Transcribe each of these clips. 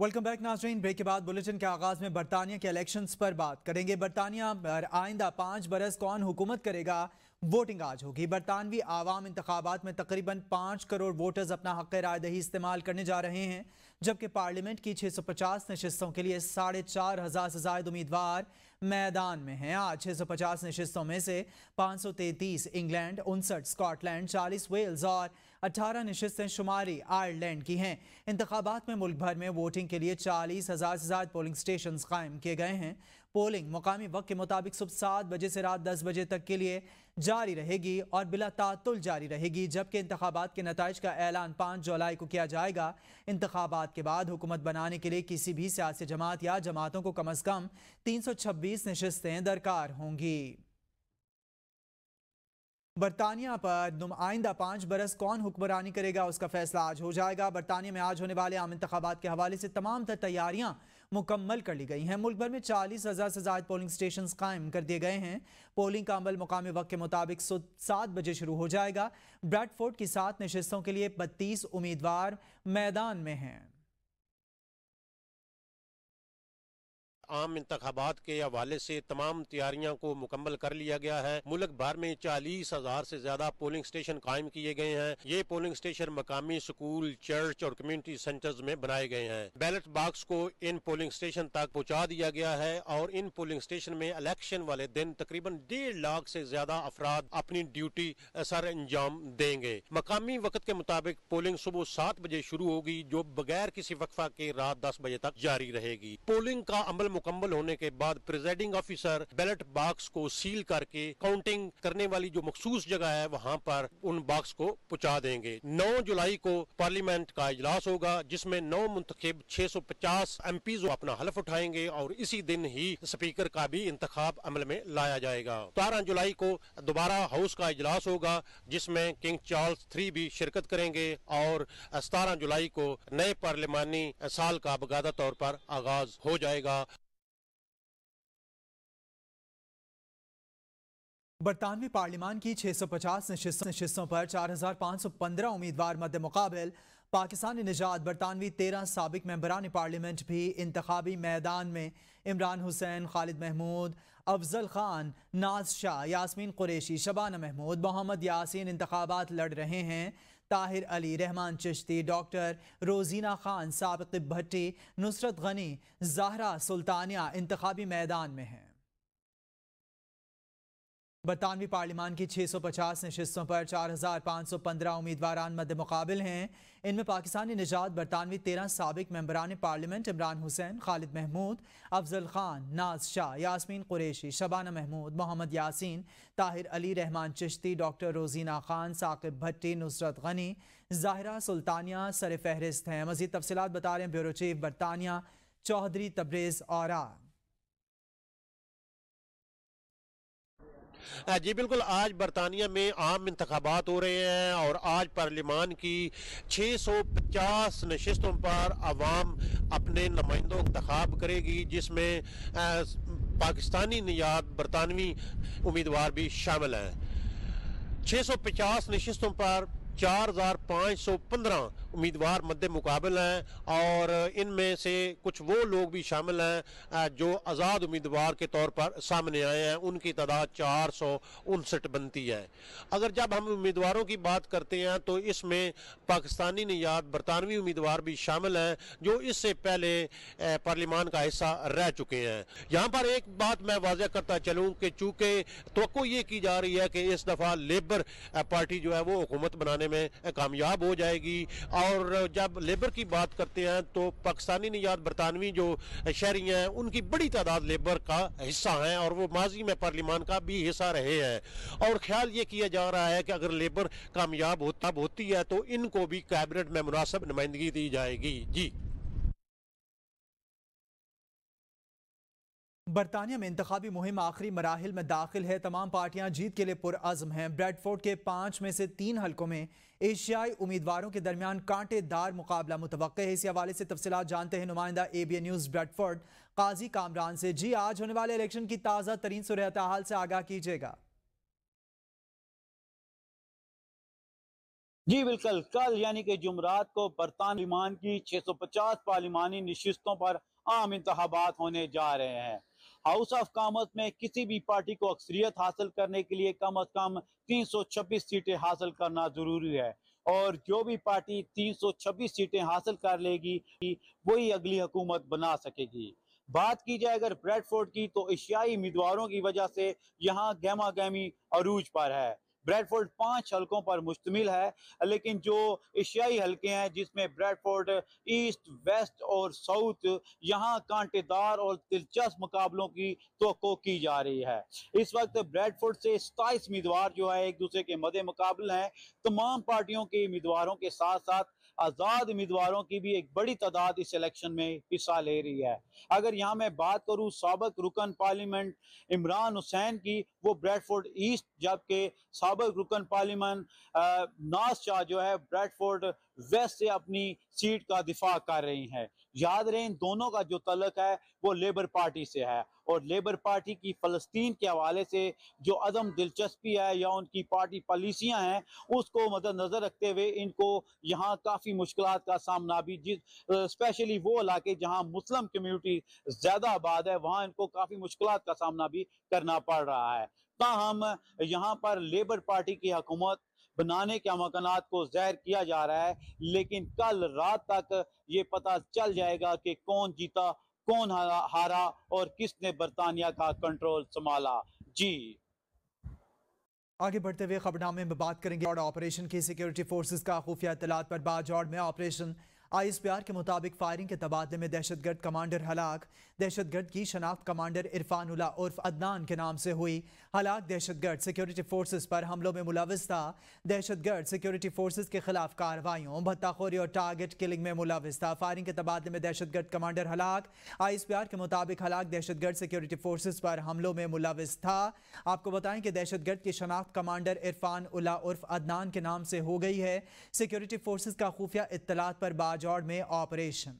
Welcome back नाजरीन break के बाद बुलेटिन के आगाज़ में बरतानिया के इलेक्शंस पर बात करेंगे बरतानिया आइंदा पाँच बरस कौन हुकूमत करेगा वोटिंग आज होगी बरतानवी आवाम इंतबात में तकरीबन पाँच करोड़ वोटर्स अपना हक रायदही इस्तेमाल करने जा रहे हैं जबकि पार्लियामेंट की छः सौ पचास नशस्तों के लिए साढ़े चार हज़ार से जायद उम्मीदवार मैदान में हैं आज छः सौ पचास नशस्तों में से पाँच सौ तैंतीस इंग्लैंड उनसठ स्कॉटलैंड चालीस वेल्स और अठारह नशस्तें शुमारी आयरलैंड की हैं इंतबात में मुल्क भर में वोटिंग के लिए चालीस हज़ार से ज़्यादा पोलिंग स्टेशन कायम किए गए हैं पोलिंग मुकामी वक्त के मुताबिक सुबह सात बजे से रात दस बजे तक के लिए जारी रहेगी और बिला तातुल जारी रहेगी जबकि इंतबात के नतज का ऐलान पाँच जुलाई को किया जाएगा इंतबात के बाद हुकूमत बनाने के लिए किसी भी सियासी जमात या जमातों को कम अज़ कम तीन सौ छब्बीस नशस्तें दरकार होंगी बरतानिया पर नुमाइंदा पाँच बरस कौन हुक्मरानी करेगा उसका फैसला आज हो जाएगा बरतानिया में आज होने वाले आम इंतबात के हवाले से तमाम तर तैयारियां मुकम्मल कर ली गई हैं मुल्क भर में चालीस हज़ार से ज़्यादा पोलिंग स्टेशन कायम कर दिए गए हैं पोलिंग का अमल मुकामी वक्त के मुताबिक सात बजे शुरू हो जाएगा ब्रैडफोर्ड की सात नशस्तों के लिए बत्तीस उम्मीदवार मैदान में हैं आम इंतबात के हवाले से तमाम तैयारियों को मुकम्मल कर लिया गया है मुल्क भर में चालीस हजार से ज्यादा पोलिंग स्टेशन कायम किए गए हैं ये पोलिंग स्टेशन मकामी स्कूल चर्च और कम्युनिटी सेंटर्स में बनाए गए हैं बैलेट बॉक्स को इन पोलिंग स्टेशन तक पहुँचा दिया गया है और इन पोलिंग स्टेशन में इलेक्शन वाले दिन तकरीबन डेढ़ लाख से ज्यादा अफराद अपनी ड्यूटी सर अंजाम देंगे मकामी वक्त के मुताबिक पोलिंग सुबह सात बजे शुरू होगी जो बगैर किसी वक्फा के रात दस बजे तक जारी रहेगी पोलिंग का अमल मुकम्मल होने के बाद प्रिजाइडिंग ऑफिसर बैलेट बॉक्स को सील करके काउंटिंग करने वाली जो मखसूस जगह है वहाँ पर उन बॉक्स को पहुँचा देंगे नौ जुलाई को पार्लियामेंट का इजलास होगा जिसमें नौ मुंतब छह सौ पचास एम पी अपना हलफ उठाएंगे और इसी दिन ही स्पीकर का भी इंतखब अमल में लाया जाएगा सतारह जुलाई को दोबारा हाउस का इजलास होगा जिसमें किंग चार्ल्स थ्री भी शिरकत करेंगे और सतारह जुलाई को नए पार्लियामानी साल का बकायदा तौर पर आगाज हो जाएगा बरतानवी पार्लियामान की 650 नशिस्तों पर 4,515 उम्मीदवार मद मुकाबल पाकिस्तानी निजात बरतानवी तेरह सबक मम्बरान पार्लियामेंट भी इंतबी मैदान में इमरान हुसैन खालिद महमूद अफजल ख़ान नाज शाह यासमीन कुरेशी शबाना महमूद मोहम्मद यासिन इंतबात लड़ रहे हैं ताहिर अली रहमान चश्ती डॉक्टर रोजीना खान सबक भट्टी नुसरत गनी जहरा सुल्तानिया इंतबी मैदान में हैं बरतानवी पार्लियामान की 650 नशस्तों पर 4,515 उम्मीदवार मद मुकाबल हैं इनमें पाकिस्तानी निजात बरतानवी तेरह सबक मम्बरान पार्लियामेंट इमरान हुसैन खालिद महमूद अफजल खान नाज शाह यासमीन कुरेशी शबाना महमूद मोहम्मद यासिन ताहिर अली रहमान चिश्ती डॉक्टर रोजीना खान साकिब भट्टी नुसरत गनी ज़ाहरा सुल्तानिया सर फहरिस्त हैं मजीद तफसलत बता रहे हैं ब्यूरो चीफ बरतानिया चौधरी तब्रेज़ और हाँ जी बिल्कुल आज बरतानिया में आम इंतबात हो रहे हैं और आज पार्लियामान की छः सौ पचास नशस्तों पर आवाम अपने नुमाइंदों इंतब करेगी जिसमें पाकिस्तानी निजात बरतानवी उम्मीदवार भी शामिल हैं छः सौ पचास नशस्तों पर चार हज़ार पाँच सौ पंद्रह उम्मीदवार मद्द मुकाबल हैं और इनमें से कुछ वो लोग भी शामिल हैं जो आज़ाद उम्मीदवार के तौर पर सामने आए हैं उनकी तादाद चार सौ उनसठ बनती है अगर जब हम उम्मीदवारों की बात करते हैं तो इसमें पाकिस्तानी नियाद बरतानवी उम्मीदवार भी शामिल हैं जो इससे पहले पार्लियामान का हिस्सा रह चुके हैं यहाँ पर एक बात मैं वाजह करता चलूँ कि चूँकि तो ये की जा रही है कि इस दफ़ा लेबर पार्टी जो है वो हुकूमत बनाने में कामयाब हो जाएगी और और जब लेबर की बात करते हैं तो पाकिस्तानी निजात बरतानवी जो शहरी हैं उनकी बड़ी तादाद लेबर का हिस्सा हैं और वो माजी में पार्लिमान का भी हिस्सा रहे हैं और ख्याल ये किया जा रहा है कि अगर लेबर कामयाब हो तब होती है तो इनको भी कैबिनेट में मुनासब नुमाइंदगी दी जाएगी जी बरतानिया में इंतबी मुहिम आखिरी मराहल में दाखिल है तमाम पार्टियां जीत के लिए पुरज़म हैं ब्रेडफोर्ड के पांच में से तीन हलकों में एशियाई उम्मीदवारों के दरमियान कांटेदार मुकाबला मुतव है इसी हवाले से तफसला जानते हैं नुमाइंदा A B A news Bradford Qazi Kamran से जी आज होने वाले इलेक्शन की ताज़ा तरीन सूरत हाल से आगाह कीजिएगा जी बिल्कुल कल यानी कि जुमरात को बरतान की 650 सौ पचास पार्लिमानी नशस्तों पर आम इंतबात होने जा रहे हैं हाउस ऑफ कॉमर्स में किसी भी पार्टी को अक्सरियत हासिल करने के लिए कम अज कम तीन सीटें हासिल करना ज़रूरी है और जो भी पार्टी 326 सीटें हासिल कर लेगी वही अगली हुकूमत बना सकेगी बात की जाए अगर ब्रेडफोर्ड की तो एशियाई उम्मीदवारों की वजह से यहाँ गहमा गहमी अरूज पर है ब्रेडफोर्ड पांच हलकों पर मुश्तमिल है लेकिन जो एशियाई हलके हैं जिसमें ब्रेडफोर्ड ईस्ट वेस्ट और साउथ यहाँ कांटेदार और दिलचस्प मुकाबलों की तो की जा रही है इस वक्त ब्रेडफोर्ड से सताईस उम्मीदवार जो है एक दूसरे के मदे मुकाबले हैं तमाम पार्टियों के उम्मीदवारों के साथ साथ आज़ाद उम्मीदवारों की भी एक बड़ी तादाद इस इलेक्शन में हिस्सा ले रही है अगर यहाँ मैं बात करूँ सबक रुकन पार्लियामेंट इमरान हुसैन की वो ब्रेडफोर्ड ईस्ट जबकि सबक रुकन पार्लियामेंट नाज शाह जो है ब्रेडफोर्ड वेस्ट से अपनी सीट का दिफा कर रही हैं याद रहे इन दोनों का जो तलक है वो लेबर पार्टी से है और लेबर पार्टी की फ़लस्तीन के हवाले से जो अदम दिलचस्पी है या उनकी पार्टी पॉलिसियां हैं उसको मद्दनज़र रखते हुए इनको यहाँ काफ़ी मुश्किल का सामना भी जिस स्पेशली वो इलाके जहाँ मुस्लिम कम्यूनिटी ज़्यादा आबाद है वहाँ इनको काफ़ी मुश्किल का सामना भी करना पड़ रहा है ताहम यहाँ पर लेबर पार्टी की हकूमत बनाने के मकान को जहर किया जा रहा है लेकिन कल रात तक ये पता चल जाएगा कि कौन जीता कौन हारा, और किसने बरतानिया का कंट्रोल संभाला जी आगे बढ़ते हुए खबरनामे में बात करेंगे ऑपरेशन की सिक्योरिटी फोर्सेज का खुफिया इतलात पर बाजौड़ में ऑपरेशन आर के मुताबिक फायरिंग के तबादले में दहशतगर्द कमांडर हलाक दहशतगर्द की शनाख्त कमांडर इरफान उला उर्फ अदनान के नाम से हुई हलाक दहशतगर्द सिक्योरिटी फोर्सेस पर हमलों में मुलविस था दहशतगर्द सिक्योरिटी फोर्सेस के खिलाफ कार्रवाइयों भत्ताखोरी और टारगेट किलिंग में मुलविस था फायरिंग के तबादले में दहशतगर्द कमांडर हलाक आर के मुताबिक हलाक दहशतगर्द सिक्योरिटी फोर्सेज पर हमलों में मुलविस था आपको बताएं कि दहशतगर्द की शनाख्त कमांडर इरफान उला उर्फ अदनान के नाम से हो गई है सिक्योरिटी फोर्सेज का खुफिया इतलात पर बात राजौर में ऑपरेशन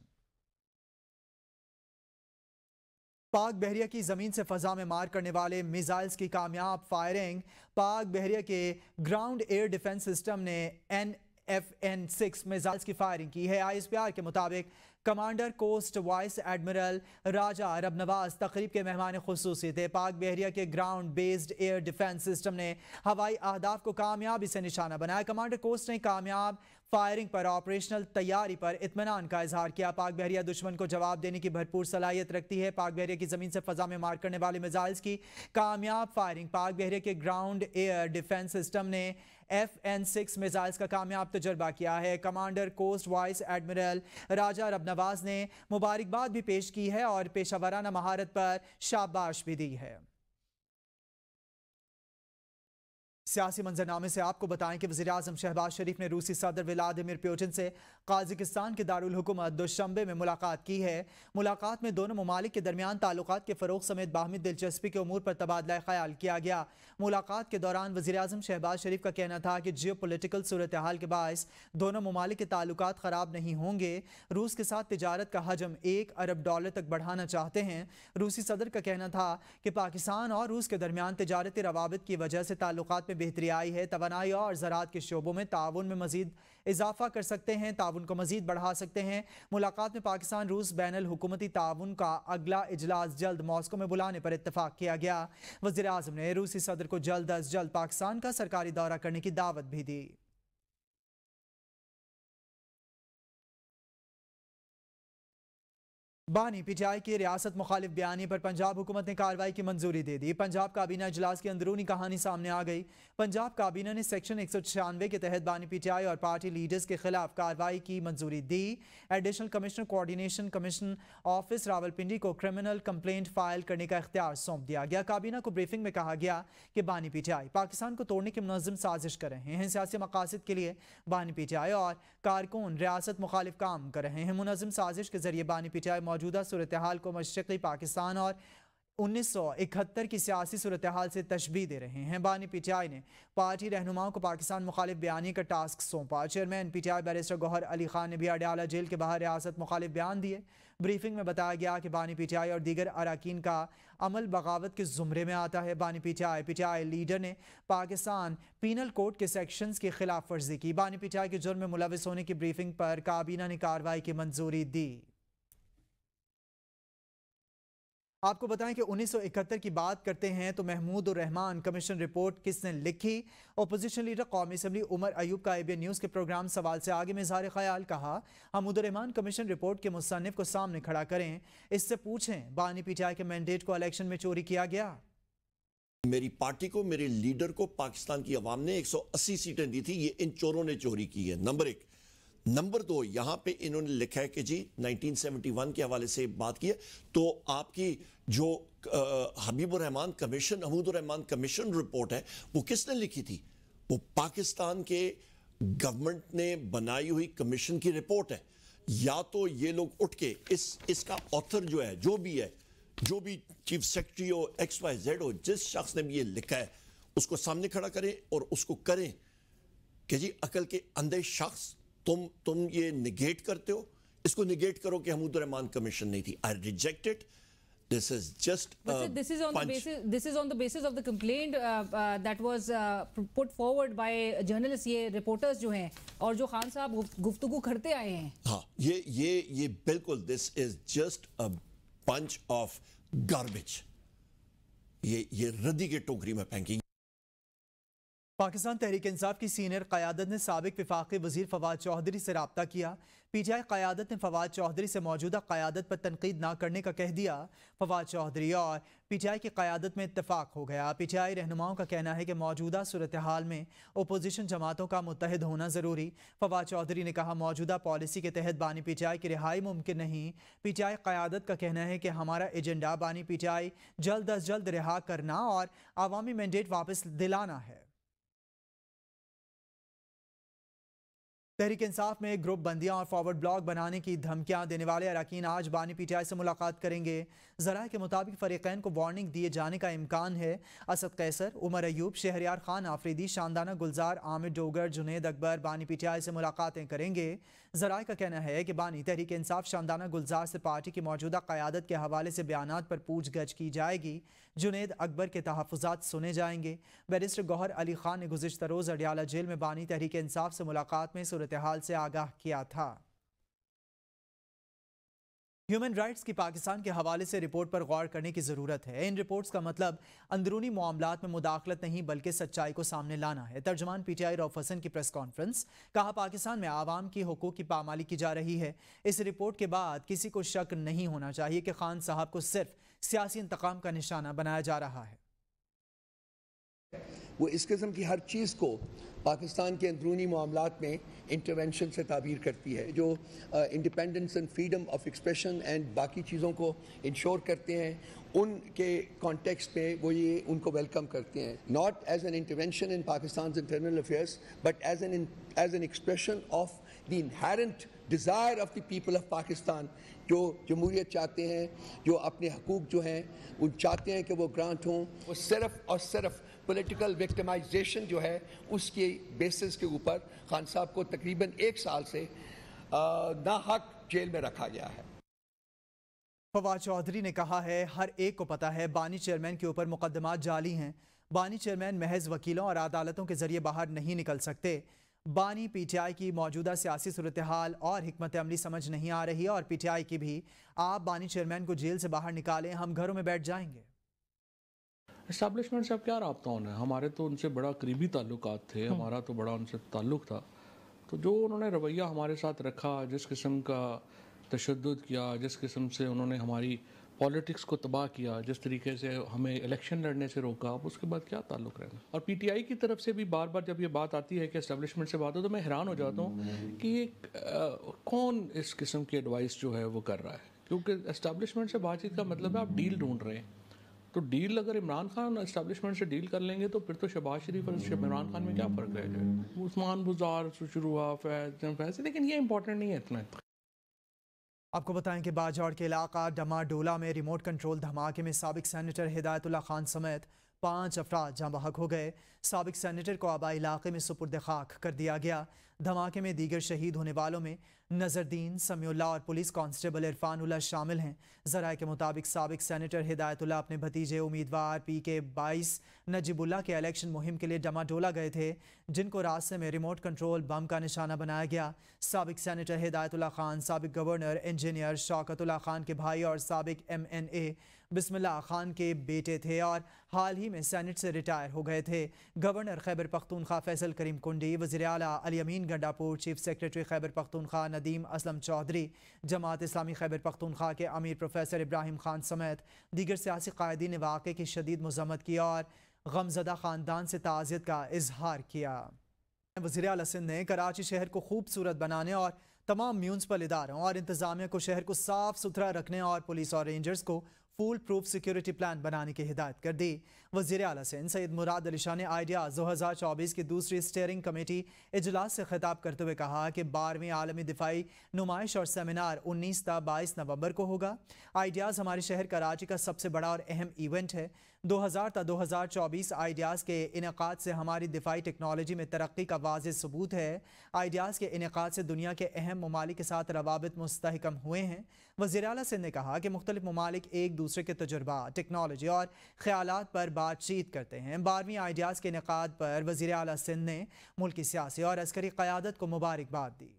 पाक बहरिया की ज़मीन से फ़जा में मार करने वाले मिसाइल्स की कामयाब फायरिंग पाक बहरिया के ग्राउंड एयर डिफेंस सिस्टम ने N F N six missiles की फायरिंग की है आई एस पी आर के मुताबिक commander coast vice admiral Raja Rab Nawaz तकरीब के मेहमान खसूसी थे पाक बहरिया के ground based air defence system ने हवाई अहदाफ को कामयाबी से निशाना बनाया कमांडर कोस्ट ने कामयाब फायरिंग पर ऑपरेशनल तैयारी पर इतमान का इजहार किया पाक बहरिया दुश्मन को जवाब देने की भरपूर सलाहियत रखती है पाक बहरिया की जमीन से फजा में मार करने वाले मिजाइल्स की कामयाब फायरिंग पाक बहरिया के ग्राउंड एयर डिफेंस सिस्टम ने एफ एन सिक्स मिजाइल्स का कामयाब तजर्बा किया है commander coast vice admiral Raja Rabnawaz ने मुबारकबाद भी पेश की है और पेशा महारत पर शाबाश भी दी है सियासी मंजरनामे से आपको बताएं कि वजी अजम शहबाज शरीफ ने रूसी सदर व्लादिमिर प्योटिन से काजिकिस्तान के दारकूमत दुशंबे में मुलाकात की है मुलाकात में दोनों ममालिक के दरमियान ताल्लुक के फ़रोग समेत बाहमी दिलचस्पी के अमूर पर तबादला ख्याल किया गया मुलाकात के दौरान वजी अजम शहबाज शरीफ का कहना था कि जियो पोलिटिकल सूरत हाल के बायस दोनों ममालिक के ताल्लुक ख़राब नहीं होंगे रूस के साथ तजारत का हजम एक अरब डॉलर तक बढ़ाना चाहते हैं रूसी सदर का कहना था कि पाकिस्तान और रूस के दरमियान तजारती रवाबित की वजह से ताल्लुक में में बेहतरी आई है तोनाई और ज़रात के शोबों में ताउन में मजीद इजाफा कर सकते हैं ताउन को मजीद बढ़ा सकते हैं मुलाकात में पाकिस्तान रूस बैन अकूमती ताउन का अगला अजलास जल्द मॉस्को में बुलाने पर इतफाक़ किया गया वजी अजम ने रूसी सदर को जल्द अज जल्द पाकिस्तान का सरकारी दौरा करने की दावत भी दी बानी पीटीआई के रियासत मुखालिफ बयानी पर पंजाब हुकूमत ने कार्रवाई की मंजूरी दे दी पंजाब काबीना इजलास की अंदरूनी कहानी सामने आ गई पंजाब काबीना ने सेक्शन एक सौ छियानवे के तहत बानी पीटीआई और पार्टी लीडर्स के खिलाफ कार्रवाई की मंजूरी दी additional commissioner coordination commissioner office Rawalpindi को क्रिमिनल कंप्लेंट फाइल करने का इख्तियार सौंप दिया गया काबीना को ब्रीफिंग में कहा गया कि बानी पीटीआई पाकिस्तान को तोड़ने की मुनजम साजिश कर रहे हैं सियासी मकासद के लिए बानी पीटीआई और कारकुन रियासत मुखालिफ काम कर रहे हैं मुनजम साजिश के जरिए बानी पीटीआई मौजूदा सूरत हाल को मशरक़ी पाकिस्तान और 1971 की सियासी सूरत हाल से तशबी दे रहे हैं बानी पी टी आई ने पार्टी रहनुमाओं को पाकिस्तान मुखालिफ बयानी का टास्क सौंपा chairman P T I barrister Gohar Ali Khan ने भी अडयाला जेल के बाहर रियासत मुखालिफ बयान दिए ब्रीफिंग में बताया गया कि बानी पी टी आई और दीगर अरकान का अमल बगावत के ज़ुमरे में आता है बानी P T I P T I leader ने पाकिस्तान पीनल कोड के सेक्शन की खिलाफ वर्जी की बानी पी टी आई के जुर्म में मुलविस होने की ब्रीफिंग पर काबीना ने कार्रवाई की मंजूरी दी आपको बताएं कि 1971 की बात करते हैं तो महमूद और रहमान कमीशन रिपोर्ट किसने लिखी अपोजिशन लीडर कौमी असम्बली उमर अयूब का एबीएन न्यूज़ के प्रोग्राम सवाल से आगे में ज़ारे ख्याल कहा हमूद रहमान कमीशन रिपोर्ट के मुसनफ़ को सामने खड़ा करें इससे पूछें बानी पीटीआई के मैंडेट को इलेक्शन में चोरी किया गया मेरी पार्टी को मेरे लीडर को पाकिस्तान की आवाम ने 180 सीटें दी थी ये इन चोरों ने चोरी की है नंबर एक नंबर दो यहां पे इन्होंने लिखा है कि जी 1971 के हवाले से बात की है तो आपकी जो Habibur Rehman commission Hamoodur Rehman commission report है वो किसने लिखी थी वो पाकिस्तान के गवर्नमेंट ने बनाई हुई कमीशन की रिपोर्ट है या तो ये लोग उठ के इस इसका ऑथर जो है जो भी है जो भी चीफ सेक्रेटरी हो एक्स वाई जेड हो जिस शख्स ने भी ये लिखा है उसको सामने खड़ा करें और उसको करें कि जी अकल के अंधे शख्स तुम तुम ये निगेट करते हो इसको निगेट करो कि हमूद रहमान कमीशन नहीं थी I reject it this is just uh, uh, this is on punch. the basis this is on the basis of the complaint uh, uh, that was uh, put forward by journalists ye reporters jo hain aur jo khan sahab guftugu karte aaye hain ha ye ye ye bilkul this is just a bunch of garbage ye ye raddi ke tokri mein phenki Pakistan Tehreek Insaf की senior क्यादत ने सबक विफाक़ी वजीर फवाद चौधरी से रबता किया P T आई क्यादत ने फवाद चौधरी से मौजूदा क्यादत पर तनकीद ना करने का कह दिया फवाद चौधरी और पी टी आई की क्यादत में इतफाक़ हो गया पी टी आई रहनुमाओं का कहना है कि मौजूदा सूरत हाल में अपोजिशन जमातों का मुतहद होना ज़रूरी फवाद चौधरी ने कहा मौजूदा पॉलिसी के तहत बानी पी टी आई की रिहाई मुमकिन नहीं पी टी आई क्यादत का कहना है कि हमारा एजेंडा बानी पी टी आई जल्द अज जल्द रिहा करना और आवामी मैंडेट वापस दिलाना है तहरीक इंसाफ में ग्रुप बंदियां और फॉरवर्ड ब्लॉक बनाने की धमकियां देने वाले अरकान आज बानी पीटीआई से मुलाकात करेंगे जरा के मुताबिक फ़रीकैन को वार्निंग दिए जाने का इम्कान है असद कैसर उमर अयूब शहरियार खान आफरीदी शानदाना गुलजार आमिर डोगर जुनेद अकबर बानी पीटीआई से मुलाकातें करेंगे जरा का कहना है कि बानी तहरीक इंसाफ शानदाना गुलजार से पार्टी की मौजूदा क्यादत के हवाले से बयान पर पूछ गछ की जाएगी जुनेद अकबर के तहफात सुने जाएंगे बैरिस्टर गौहर अली खान ने गुजशत रोज़ अडियाला जेल में बानी तहरीक इंसाफ से मुलाकात में सूरत हाल से आगाह किया था ह्यूमन राइट्स की पाकिस्तान के हवाले से रिपोर्ट पर गौर करने की ज़रूरत है इन रिपोर्ट्स का मतलब अंदरूनी मामला में मुदाखलत नहीं बल्कि सच्चाई को सामने लाना है तर्जमान P T I Rauf Hasan की प्रेस कॉन्फ्रेंस कहा पाकिस्तान में आवाम की हकूक़ की पामाली की जा रही है इस रिपोर्ट के बाद किसी को शक नहीं होना चाहिए कि खान साहब को सिर्फ सियासी इंतकाम का निशाना बनाया जा रहा है वो इस किस्म की हर चीज़ को पाकिस्तान के अंदरूनी मामला में इंटरवेंशन से ताबीर करती है जो independence and freedom of expression and बाकी चीज़ों को इंश्योर करते हैं उनके कॉन्टेक्स्ट में वो ये उनको वेलकम करते हैं not as an intervention in Pakistan internal affairs but as an as an expression of the inherent desire of the people of Pakistan जो जमहूरियत चाहते हैं जो अपने हकूक जो हैं उन चाहते हैं कि वो ग्रांट हों वो सिर्फ़ और सिर्फ पोलिटिकल विक्टमाइजेशन जो है उसके बेसिस के ऊपर खान साहब को तकरीबन एक साल से ना हक जेल में रखा गया है फवाद चौधरी ने कहा है हर एक को पता है बानी चेयरमैन के ऊपर मुकदमा जाली हैं बानी चेयरमैन महज वकीलों और अदालतों के जरिए बाहर नहीं निकल सकते बानी पीटीआई की मौजूदा सियासी सूरत हाल और हमत अमली समझ नहीं आ रही और पीटीआई की भी आप बानी चेयरमैन को जेल से बाहर निकालें हम घरों में बैठ जाएंगे इस्टेब्लिशमेंट से अब क्या रबता उन्हें है हमारे तो उनसे बड़ा करीबी ताल्लुक थे हम्म। हमारा तो बड़ा उनसे ताल्लुक था तो जो उन्होंने रवैया हमारे साथ रखा जिस किस्म का तशद किया जिस किस्म से उन्होंने हमारी पॉलिटिक्स को तबाह किया जिस तरीके से हमें इलेक्शन लड़ने से रोका अब उसके बाद क्या ताल्लुक रहना और पीटीआई की तरफ से भी बार बार जब ये बात आती है कि इस्टेब्लिशमेंट से बात हो तो मैं हैरान हो जाता हूँ कि ये कौन इस किस्म की एडवाइस जो है वो कर रहा है क्योंकि एस्टेब्लिशमेंट से बातचीत का मतलब है आप डील ढूंढ रहे हैं तो डील अगर इमरान खान इस्टेबलिशमेंट से डील कर लेंगे तो फिर तो शहबाज शरीफ और इमरान खान में क्या फ़र्क रह जाएगा उस्मान बुजार शुरू हुआ फैज फैज लेकिन ये इंपॉर्टेंट नहीं है इतना आपको बताएं कि बाजौड़ के इलाका डमाडोला में रिमोट कंट्रोल धमाके में सबक सैनिटर हिदायतुल्ला खान समेत पाँच अफराद जहाँ बहक हो गए सबक सैनिटर को आबाई इलाके में सुपुर्द खाक कर दिया गया धमाके में दीगर शहीद होने वालों में नज़रदीन समयोल्ला और पुलिस कांस्टेबल इरफानुल्ला शामिल हैं जरा के मुताबिक सबक सेनेटर हिदायतुल्ला अपने भतीजे उम्मीदवार पी के बाईस नजीबुल्ला के इलेक्शन मुहिम के लिए डमाडोला गए थे जिनको रास्ते में रिमोट कंट्रोल बम का निशाना बनाया गया सबक सेनेटर हिदायतुल्ला खान सबक गवर्नर इंजीनियर शौकतुल्ला खान के भाई और सबक M N A Bismillah Khan के बेटे थे और हाल ही में सैनेट से रिटायर हो गए थे गवर्नर खैबर पख्तूनख्वा फैसल करीम कुंडी वजी अली अमीन गंडापुर चीफ सेक्रेटरी खैबर पख्तूनख्वा नदीम असलम चौधरी जमात इस्लामी खैबर पख्तूनख्वा के अमीर प्रोफेसर इब्राहिम खान समेत दीगर सियासी कायदी ने वाक़े की शदीद मजम्मत की और गमजदा ख़ानदान से ताज़ियत का इजहार किया वजीर अल सिंध ने कराची शहर को खूबसूरत बनाने और तमाम म्यूनसपल इदारों और इंतजामिया को शहर को साफ सुथरा रखने और पुलिस और रेंजर्स को फूल प्रूफ सिक्योरिटी प्लान बनाने की हिदायत कर दी वजीर अला सैन सैद मुराद अली शाह ने आइडियाज़ चौबीस की दूसरी स्टेयरिंग कमेटी इजलास से खिताब करते हुए कहा कि बारहवीं आलमी दिफाई नुमाइश और सेमिनार उन्नीस ता बाईस नवंबर को होगा आइडियाज़ हमारे शहर कराची का सबसे बड़ा और अहम इवेंट है दो हज़ार ता दो हज़ार चौबीस आइडियाज़ के इनका से हमारी दिफाई टेक्नोलॉजी में तरक्की का वाज सबूत है आइडियाज़ के इनका से दुनिया के अहम ममालिक के साथ रवाबित मस्तकम हुए हैं वजी अल सिंध ने कहा कि मुख्तलिफ ममालिक एक दूसरे के तजुर्बा टेक्नोलॉजी और ख्याल पर बात बातचीत करते हैं बारहवीं आइडियाज़ के इनका पर वज़ी अल सिंध ने मुल्क की सियासी और अस्करी क़्यादत को मुबारकबाद दी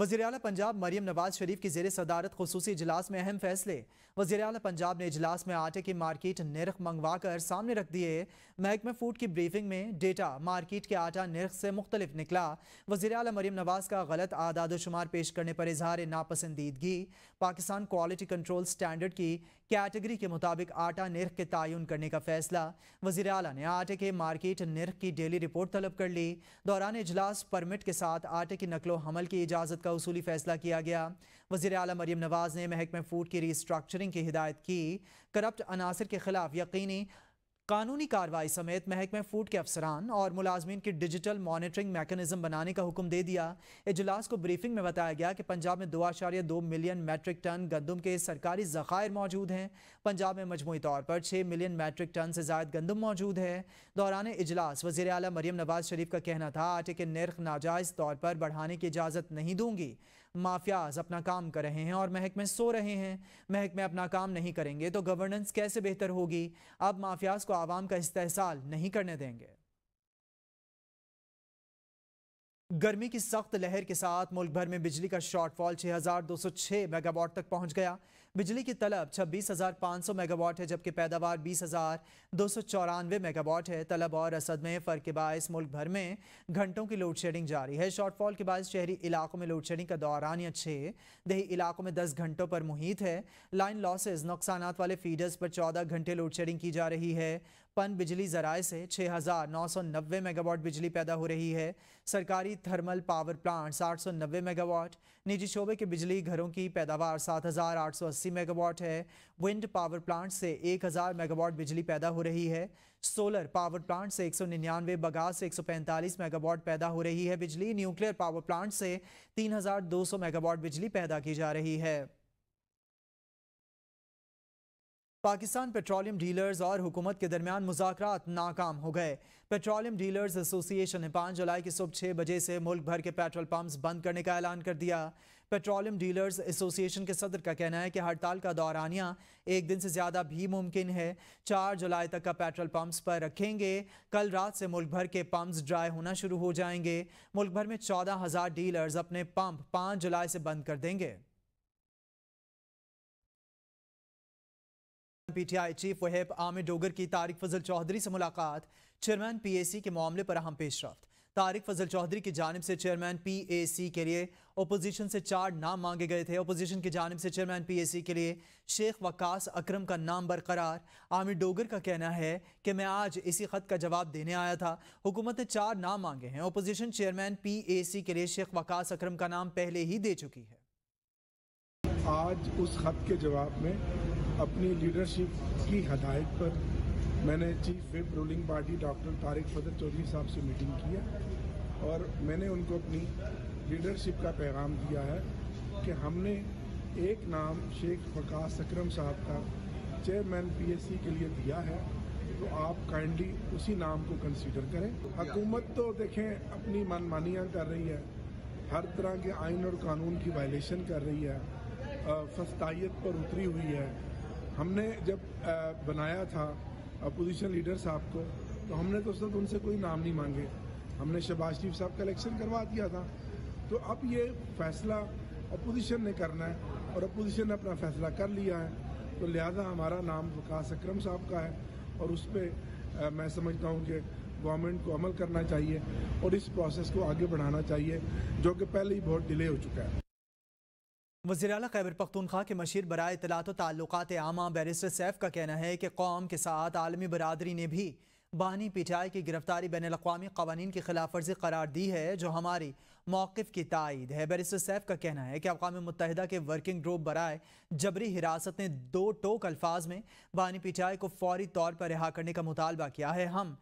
वजी अल पंजाब मरीम नवाज शरीफ की जेर सदारत खसूस इजलास में अहम फैसले वजी अल पंजाब ने इजलास में आटे की मार्केट निर्ख मंगवा कर सामने रख दिए महकमा फूड की ब्रीफिंग में डेटा मार्केट के आटा निर्ख से मुख्तलिफ निकला वजी अल मरीम नवाज का गलत आदाद शुमार पेश करने पर इजहार नापसंदीदगी पाकिस्तान क्वालिटी कंट्रोल स्टैंडर्ड की कैटेगरी के मुताबिक आटा नर्ख के तयन करने का फैसला वजी अला ने आटे के मार्केट नर्ख की डेली रिपोर्ट तलब कर ली दौरान इजलास परमिट के साथ आटे की नकलो हमल की इजाज़त का उसूली फैसला किया गया वजी अला मरीम नवाज ने महकमे फूड की रिस्ट्रक्चरिंग की हिदायत की करप्ट अनासर के खिलाफ यकीनी कानूनी कार्रवाई समेत महकमे फूड के अफसरान और मुलाजमीन की डिजिटल मॉनिटरिंग मैकेनिज्म बनाने का हुक्म दे दिया इजलास को ब्रीफिंग में बताया गया कि पंजाब में दो आशार्य दो मिलियन मैट्रिक टन गंदम के सरकारी जखायर मौजूद हैं पंजाब में मजमू तौर पर छः मिलियन मैट्रिक टन से ज्यादा गंदम मौजूद है दौरान इजलास वजी अला मरीम नवाज शरीफ का कहना था आटे के नर्ख नाजायज तौर पर बढ़ाने की इजाज़त नहीं दूंगी माफियाज अपना काम कर रहे हैं और महकमे सो रहे हैं महकमे अपना काम नहीं करेंगे तो गवर्नेंस कैसे बेहतर होगी अब माफियाज को आवाम का इस्तेसाल नहीं करने देंगे गर्मी की सख्त लहर के साथ मुल्क भर में बिजली का शॉर्टफॉल 6,206 मेगावाट तक पहुंच गया बिजली की तलब छब्बीस हज़ार पाँच सौ मेगावाट है जबकि पैदावार बीस हज़ार दो सौ चौरानवे मेगावाट है तलब और असद में फ़र्क के बायस मुल्क भर में घंटों की लोड शेडिंग जारी है शॉर्टफॉल के बायस शहरी इलाकों में लोड शेडिंग का दौरान या छः दही इलाकों में दस घंटों पर मुहित है लाइन लॉसेज नुकसान वाले फीडर्स पर चौदह घंटे लोड शेडिंग की जा रही है पन बिजली ज़राए से 6,990 मेगावाट बिजली पैदा हो रही है सरकारी थर्मल पावर प्लांट्स 890 मेगावाट निजी शोबे के बिजली घरों की पैदावार 7,880 मेगावाट है विंड पावर प्लांट से 1,000 मेगावाट बिजली पैदा हो रही है सोलर पावर प्लांट से 199 बगास से 145 मेगावाट पैदा हो रही है बिजली न्यूक्लियर पावर प्लांट से सौ मेगावाट बिजली पैदा की जा रही है पाकिस्तान पेट्रोलियम डीलर्स और हुकूमत के दरमियान मुजाकर नाकाम हो गए पेट्रोलियम डीलर्स एसोसिएशन ने पाँच जुलाई की सुबह छः बजे से मुल्क भर के पेट्रोल पंप्स बंद करने का ऐलान कर दिया पेट्रोलियम डीलर्स एसोसिएशन के सदर का कहना है कि हड़ताल का दौरानिया एक दिन से ज़्यादा भी मुमकिन है चार जुलाई तक का पेट्रोल पंप्स पर रखेंगे कल रात से मुल्क भर के पंप्स ड्राई होना शुरू हो जाएंगे मुल्क भर में चौदह हज़ार डीलर्स अपने पंप पाँच जुलाई से बंद कर देंगे पीटीआई चीफ वहीब आमिर डोगर की तारिक फजल चौधरी से मुलाकात चेयरमैन पीएसी के मामले पर अहम पेशरफ तारिक फजल चौधरी की जानब से चेयरमैन पीएसी के लिए अपोजिशन से चार नाम मांगे गए थे अपोजिशन की जानब से चेयरमैन पीएसी के लिए शेख वकास अक्रम का नाम बरकरार आमिर डोगर का कहना है कि मैं आज इसी खत का जवाब देने आया था हुकूमत ने चार नाम मांगे हैं अपोजिशन चेयरमैन पीएसी के लिए शेख वकास अक्रम का नाम पहले ही दे चुकी है आज उस खत के जवाब में अपनी लीडरशिप की हदायत पर मैंने chief whip ruling party doctor Tariq फदर चौधरी साहब से मीटिंग की है और मैंने उनको अपनी लीडरशिप का पैगाम दिया है कि हमने एक नाम शेख वकास अक्रम साहब का चेयरमैन पीएससी के लिए दिया है तो आप काइंडली उसी नाम को कंसीडर करें हकूमत तो देखें अपनी मनमानियाँ कर रही है हर तरह के आइन और कानून की वायलेशन कर रही है फस्तायत पर उतरी हुई है हमने जब बनाया था अपोजिशन लीडर साहब को तो हमने तो उस वक्त उनसे कोई नाम नहीं मांगे हमने शबाज शरीफ साहब का इलेक्शन करवा दिया था तो अब ये फैसला अपोजिशन ने करना है और अपोजिशन ने अपना फैसला कर लिया है तो लिहाजा हमारा नाम वकास अक्रम साहब का है और उस पर मैं समझता हूँ कि गवर्नमेंट को अमल करना चाहिए और इस प्रोसेस को आगे बढ़ाना चाहिए जो कि पहले ही बहुत डिले हो चुका है वजी अल खैबर पख्तनख्वा के मशीर बर इतलात तल्लक आमा बैरिस्टर सैफ का कहना है कि कौम के साथ आलमी बरदरी ने भी बानी पिटाई की गिरफ्तारी बैन अवी कवानीन की खिलाफ वर्जी करार दी है जो हमारी मौक़ की तायद है बैरिस्टर सैफ का कहना है कि अवी मुतहदा के वर्किंग ग्रुप बरए जबरी हिरासत ने दो टोक अल्फाज में बानी पिटाई को फौरी तौर पर रिहा करने का मुतालबा किया है हम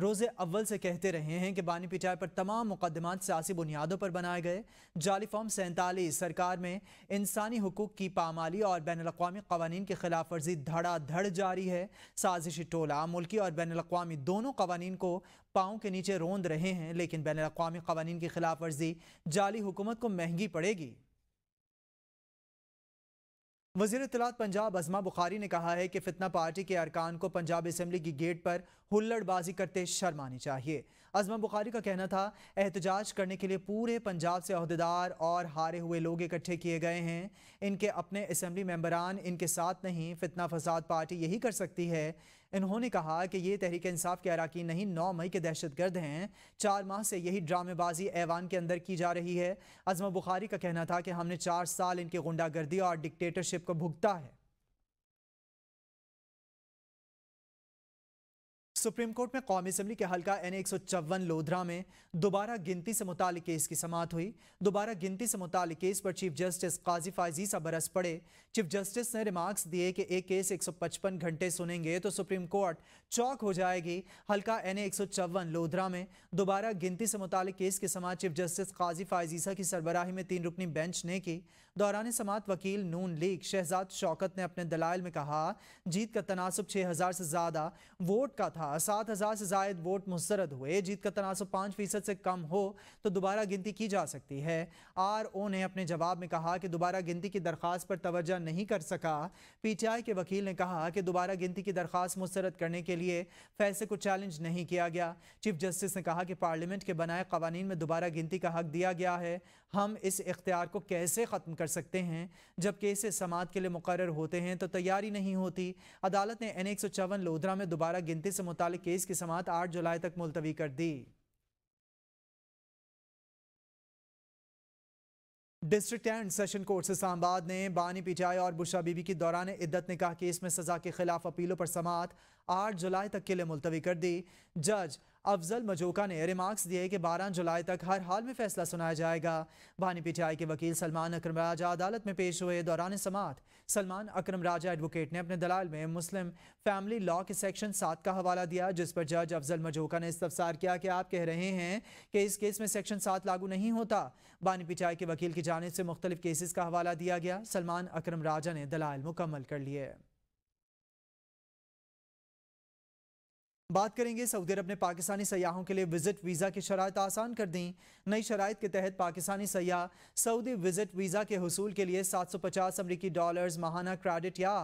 रोज़ अव्वल से कहते रहे हैं कि बानी पिटाई पर तमाम मुकदमा सियासी बुनियादों पर बनाए गए जाली फॉर्म सैंतालीस सरकार में इंसानी हकूक़ की पामाली और बैन अवी कवानीन की खिलाफ वर्जी धड़ाधड़ जारी है साजिशी टोला मुल्की और बैन अवी दोनों कवानीन को पाँव के नीचे रोंद रहे हैं लेकिन बैन अवी कवानीन की खिलाफ वर्जी जाली हुकूमत को महंगी पड़ेगी वजीर तलात पंजाब अजमा बुखारी ने कहा है कि फितना पार्टी के अरकान को पंजाब असम्बली की गेट पर हुल्लड़बाजी करते शर्म आनी चाहिए अजमा बुखारी का कहना था एहतजाज करने के लिए पूरे पंजाब से अहदेदार और हारे हुए लोग इकट्ठे किए गए हैं इनके अपने असम्बली मेम्बरान इनके साथ नहीं फितना फसाद पार्टी यही कर सकती है इन्होंने कहा कि ये तहरीक इंसाफ के अरकान नहीं नौ मई के दहशत गर्द हैं चार माह से यही ड्रामेबाजी ऐवान के अंदर की जा रही है अजमा बुखारी का कहना था कि हमने चार साल इनकी गुंडागर्दी और डिक्टेटरशिप को भुगता है सुप्रीम कोर्ट में कौमी असम्बली के हल्का एन एक लोधरा में दोबारा गिनती से मुतल केस की समात हुई दोबारा गिनती से मुतल केस पर चीफ जस्टिस काजी फायजी सा बरस पड़े चीफ जस्टिस ने रिमार्क्स दिए कि एक केस 155 घंटे सुनेंगे तो सुप्रीम कोर्ट चौक हो जाएगी हल्का एन एक लोधरा में दोबारा गिनती से मुतल केस की समात चीफ जस्टिस काजी फायजीसा की सरबराही में तीन रुकनी बेंच ने की दौरान समात वकील नून लीग शहजाद शौकत ने अपने दलाइल में कहा जीत का तनासब छः हज़ार से ज़्यादा वोट का था सात हज़ार से जायद वोट मुस्रद हुए जीत का तनासब पाँच फ़ीसद से कम हो तो दोबारा गिनती की जा सकती है आर ओ ने अपने जवाब में कहा कि दोबारा गिनती की दरख्वास्त पर तोज्जा नहीं कर सका पी टी आई के वकील ने कहा कि दोबारा गिनती की दरख्वास्त मुस्रद करने के लिए फैसले को चैलेंज नहीं किया गया चीफ जस्टिस ने कहा कि पार्लियामेंट के बनाए कवानीन में दोबारा गिनती का हक दिया गया है हम इस इख्तियार को कैसे ख़त्म कर कर सकते हैं जब केसेस समात के लिए मुकर होते हैं तो तैयारी नहीं होती अदालत ने एन एक सौ चौवन लोधरा में दोबारा गिनती से मुतल केस की समात आठ जुलाई तक मुलतवी कर दी डिस्ट्रिक्ट एंड सेशन कोर्ट से सांबाद ने बानी पिचाई और बुशा बीबी की दौरान इद्दत ने कहा केस में सजा के खिलाफ अपीलों पर समात 8 जुलाई तक के लिए मुलतवी कर दी जज अफजल मजोका ने रिमार्क्स दिए कि 12 जुलाई तक हर हाल में फैसला सुनाया जाएगा भानी पीटीआई के वकील सलमान अक्रम राजा अदालत में पेश हुए दौरान समात सलमान अक्रम राजा एडवोकेट ने अपने दलाल में मुस्लिम फैमिली लॉ के सेक्शन सात का हवाला दिया जिस पर जज अफजल मजोका ने इस्तफसार किया कि आप कह रहे हैं कि इस केस में सेक्शन सात लागू नहीं होता बानी पीटीआई के वकील की जानब से मुख्तलिफ केसेस का हवाला दिया गया सलमान अक्रम राजा ने दलाल मुकम्मल कर लिए बात करेंगे सऊदी अरब ने पाकिस्तानी सयाहों के लिए विजिट वीज़ा की शरात आसान कर दी नई शरात के तहत पाकिस्तानी सयाह सऊदी विजिट वीज़ा के हसूल के लिए 750 अमरीकी डॉलर्स माहाना क्रेडिट या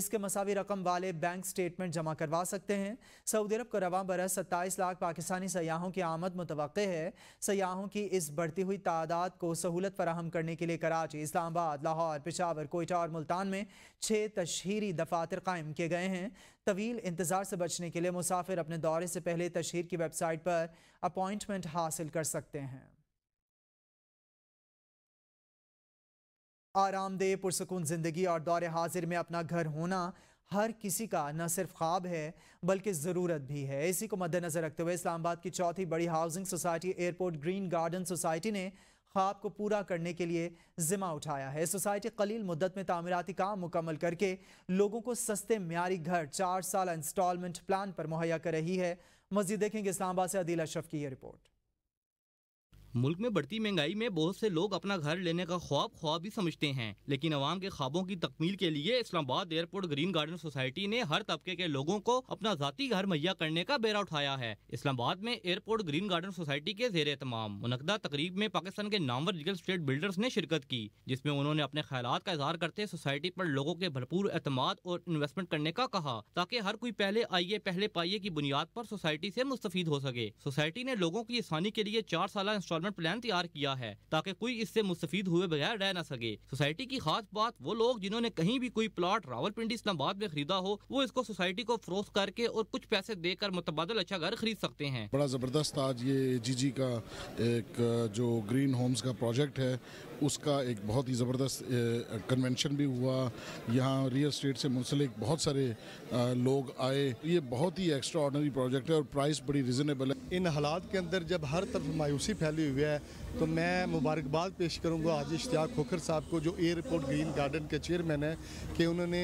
इसके मसावी रकम वाले बैंक स्टेटमेंट जमा करवा सकते हैं सऊदी अरब को रवा बरस सत्ताईस लाख पाकिस्तानी सयाहों की आमद मुतव है सयाहों की इस बढ़ती हुई तादाद को सहूलत फराहम करने के लिए कराची इस्लामाबाद लाहौर पिशावर कोयटा और मुल्तान में छः तशहरी दफातर कायम किए गए हैं तवील इंतज़ार से बचने के लिए मुसाफिर अपने दौरे से पहले तशहर की वेबसाइट पर अपॉइंटमेंट हासिल कर सकते हैं आरामदेह पुरसकून ज़िंदगी और दौरे हाजिर में अपना घर होना हर किसी का न सिर्फ ख्वाब है बल्कि ज़रूरत भी है इसी को मद्देनज़र रखते हुए इस्लामाबाद की चौथी बड़ी housing society airport green garden society ने ख्वाब को पूरा करने के लिए ज़िम्मा उठाया है सोसाइटी कलील मुद्दत में तमीराती काम मुकम्मल करके लोगों को सस्ते मीरी घर चार साल इंस्टॉलमेंट प्लान पर मुहैया कर रही है मजीद देखेंगे इस्लामाबाद से अदील अशरफ की यह रिपोर्ट मुल्क में बढ़ती महंगाई में बहुत से लोग अपना घर लेने का ख्वाब ख्वाब ही समझते हैं लेकिन आवाम के ख्वाबों की तकमील के लिए Islamabad airport green garden society ने हर तबके के लोगों को अपना जाती घर मुहैया करने का बेरा उठाया है इस्लामाबाद में एयरपोर्ट ग्रीन गार्डन सोसाइटी के जेर तमाम मुनदा तकरीब में पाकिस्तान के नामवर रियल स्टेट बिल्डर्स ने शिरकत की जिसमे उन्होंने अपने ख्याल का इजहार करते सोसाइटी आरोप लोगों के भरपूर अहतम और इन्वेस्टमेंट करने का कहा ताकि हर कोई पहले आइए पहले पाइए की बुनियाद आरोप सोसाइटी ऐसी मुस्तफ़ हो सके सोसाइटी ने लोगों की आसानी के लिए चार साल इंस्टॉलमेंट डेवलपमेंट प्लान तैयार किया है ताकि कोई इससे मुस्तफ़ हुए बगैर रह न सके सोसाइटी की खास बात वो लोग जिन्होंने कहीं भी कोई प्लाट पिंडी इस्लामाबाद में खरीदा हो वो इसको सोसाइटी को फरोख करके और कुछ पैसे देकर मुतबादल अच्छा घर खरीद सकते हैं बड़ा ज़बरदस्त आज ये जी जी का एक जो ग्रीन होम्स का प्रोजेक्ट है उसका एक बहुत ही ज़बरदस्त कन्वेंशन भी हुआ यहाँ रियल स्टेट से मुंसलिक बहुत सारे लोग आए ये बहुत ही एक्स्ट्रा ऑर्डनरी प्रोजेक्ट है और प्राइस बड़ी रिजनेबल है इन हालात के अंदर जब हर तरफ मायूसी फैली 里边 तो मैं मुबारकबाद पेश करूँगा आज इश्तियाक खोखर साहब को जो एयरपोर्ट ग्रीन गार्डन के चेयरमैन है कि उन्होंने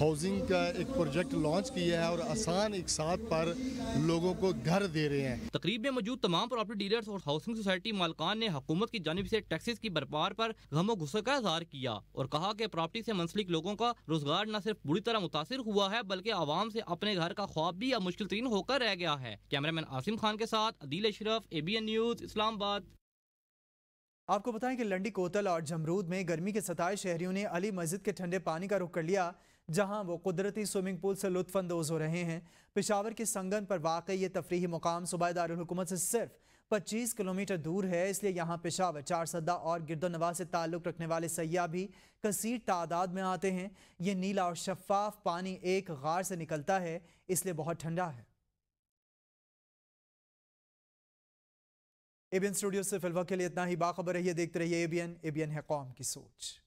हाउसिंग का एक प्रोजेक्ट लॉन्च किया है और आसान एक साथ पर लोगों को घर दे रहे हैं तकरीब में मौजूद तमाम प्रॉपर्टी डीलर्स और हाउसिंग सोसाइटी मालकान ने हुकूमत की जानब ऐसी टैक्सेस की भरपार पर गमो गुस्से का इजहार किया और कहा की प्रॉपर्टी ऐसी मुंसलिक लोगों का रोजगार न सिर्फ बुरी तरह मुतासर हुआ है बल्कि आवाम ऐसी अपने घर का ख्वाब भी अब मुश्किल तरीन होकर रह गया है कैमरा मैन आसिम खान के साथ Adeel Ashraf A B N news Islamabad आपको बताएं कि लंडी कोतल और जमरूद में गर्मी के सताए शहरियों ने अली मस्जिद के ठंडे पानी का रुख कर लिया जहां वो कुदरती स्विमिंग पूल से लुत्फानंदोज हो रहे हैं पिशावर के संगन पर वाकई ये तफरी मुकाम सूबाई दारकूमत से सिर्फ 25 किलोमीटर दूर है इसलिए यहाँ पिशावर चार सदा और गिरदोनवा से ताल्लुक़ रखने वाले सयाह भी कसीर तादाद में आते हैं ये नीला और शफाफ पानी एक गार से निकलता है इसलिए बहुत ठंडा है एबीएन स्टूडियो से फिलवा के लिए इतना ही बाखबर रहिए देखते रहिए एबीएन एबीएन है कौम की सोच